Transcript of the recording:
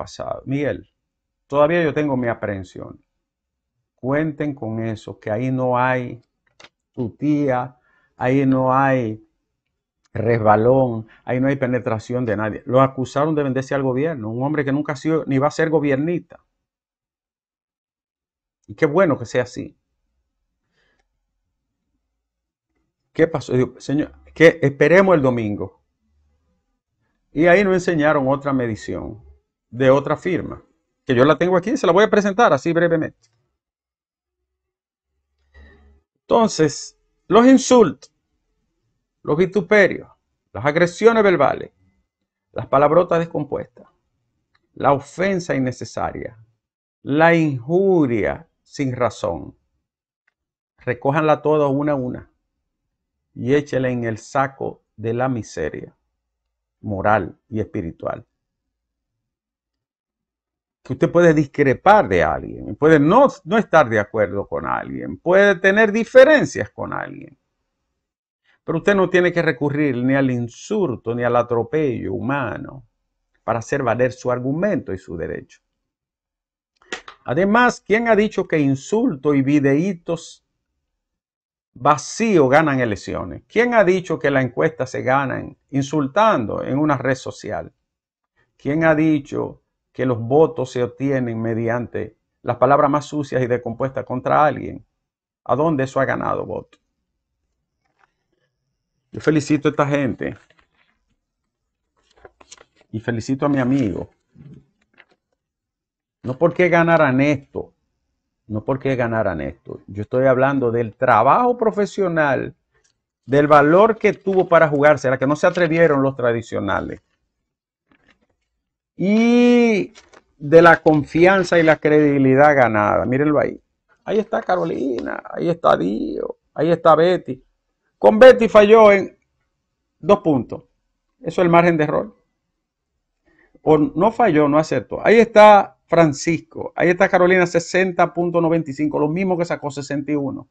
pasado. Miguel, todavía yo tengo mi aprehensión. Cuenten con eso, que ahí no hay tu tía, ahí no hay resbalón, ahí no hay penetración de nadie. Lo acusaron de venderse al gobierno, un hombre que nunca ha sido ni va a ser gobernista Y qué bueno que sea así. ¿Qué pasó? señor, que esperemos el domingo. Y ahí nos enseñaron otra medición de otra firma, que yo la tengo aquí, se la voy a presentar así brevemente. Entonces, los insultos, los vituperios, las agresiones verbales, las palabrotas descompuestas, la ofensa innecesaria, la injuria sin razón. Recójanla toda una a una y échela en el saco de la miseria moral y espiritual usted puede discrepar de alguien, puede no, estar de acuerdo con alguien, puede tener diferencias con alguien. Pero usted no tiene que recurrir ni al insulto ni al atropello humano para hacer valer su argumento y su derecho. Además, ¿quién ha dicho que insulto y videítos vacío ganan elecciones? ¿Quién ha dicho que la encuesta se gana insultando en una red social? ¿Quién ha dicho que los votos se obtienen mediante las palabras más sucias y decompuestas contra alguien, ¿a dónde eso ha ganado voto? Yo felicito a esta gente y felicito a mi amigo. No porque ganaran esto, no porque ganaran esto. Yo estoy hablando del trabajo profesional, del valor que tuvo para jugarse, la que no se atrevieron los tradicionales y de la confianza y la credibilidad ganada. Mírenlo ahí. Ahí está Carolina, ahí está Dio, ahí está Betty. Con Betty falló en dos puntos. Eso es el margen de error. O no falló, no aceptó. Ahí está Francisco, ahí está Carolina 60.95, lo mismo que sacó 61.